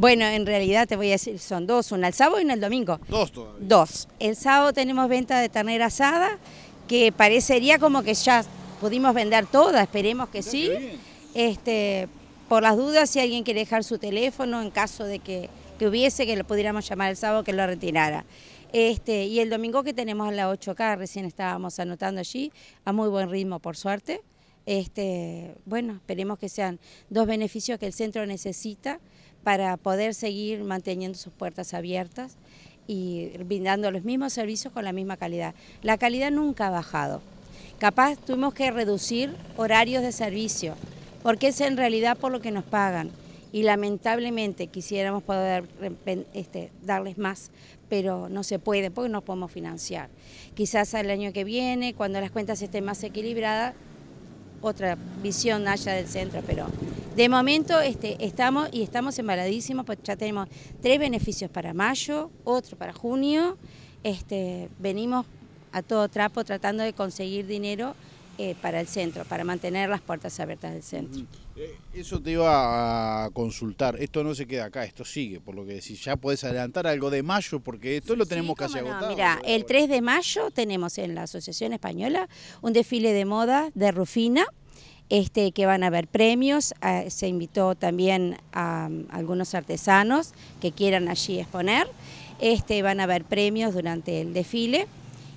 Bueno, en realidad te voy a decir, son dos, una el sábado y una el domingo. Dos todavía. Dos. El sábado tenemos venta de ternera asada, que parecería como que ya pudimos vender todas, esperemos que sí. Este, por las dudas, si alguien quiere dejar su teléfono en caso de que, hubiese, que lo pudiéramos llamar el sábado, que lo retirara. Este, y el domingo que tenemos a la 8K, recién estábamos anotando allí, a muy buen ritmo, por suerte. Este, bueno, esperemos que sean dos beneficios que el centro necesita para poder seguir manteniendo sus puertas abiertas y brindando los mismos servicios con la misma calidad. La calidad nunca ha bajado. Capaz tuvimos que reducir horarios de servicio, porque es en realidad por lo que nos pagan. Y lamentablemente quisiéramos poder este, darles más, pero no se puede, porque no podemos financiar. Quizás el año que viene, cuando las cuentas estén más equilibradas, otra visión haya del centro, pero de momento este, estamos y estamos embaladísimos, pues ya tenemos tres beneficios para mayo, otro para junio. Este, venimos a todo trapo tratando de conseguir dinero eh, para el centro, para mantener las puertas abiertas del centro. Mm. Eh, eso te iba a consultar, esto no se queda acá, esto sigue, por lo que si ya puedes adelantar algo de mayo, porque esto lo tenemos casi agotado. Mira, el 3 de mayo tenemos en la Asociación Española un desfile de moda de Rufina, este, que van a haber premios, ah, se invitó también a, um, algunos artesanos que quieran allí exponer, este, van a haber premios durante el desfile.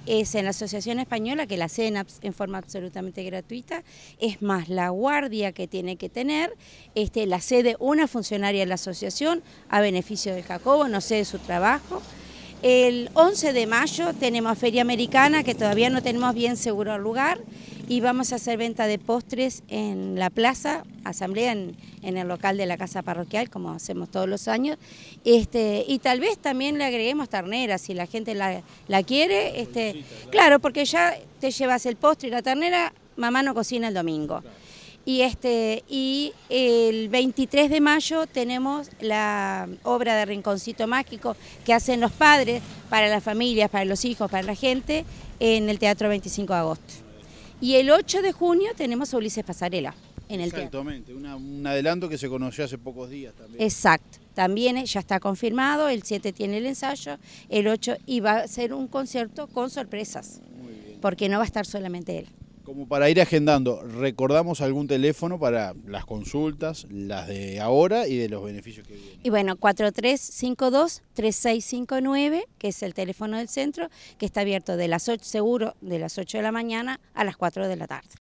Es en la Asociación Española que la cena en forma absolutamente gratuita, es más la guardia que tiene que tener, este, la sede una funcionaria de la asociación a beneficio de Jacobo, no sé de su trabajo. El 11 de mayo tenemos Feria Americana, que todavía no tenemos bien seguro el lugar, y vamos a hacer venta de postres en la plaza, asamblea en, el local de la casa parroquial, como hacemos todos los años. Este, y tal vez también le agreguemos ternera, si la gente la, quiere. Este, claro. porque ya te llevas el postre y la ternera, mamá no cocina el domingo. Y, este, y el 23 de mayo tenemos la obra de Rinconcito Mágico que hacen los padres para las familias, para los hijos, para la gente, en el Teatro 25 de Agosto. Y el 8 de junio tenemos a Ulises Pasarela en el Exactamente, un adelanto que se conoció hace pocos días también. Exacto, también ya está confirmado, el 7 tiene el ensayo, el 8 y va a ser un concierto con sorpresas, porque no va a estar solamente él. Como para ir agendando, ¿recordamos algún teléfono para las consultas, las de ahora y de los beneficios que vienen? Y bueno, 4352-3659, que es el teléfono del centro, que está abierto de las 8, seguro de las 8 de la mañana a las 4 de la tarde.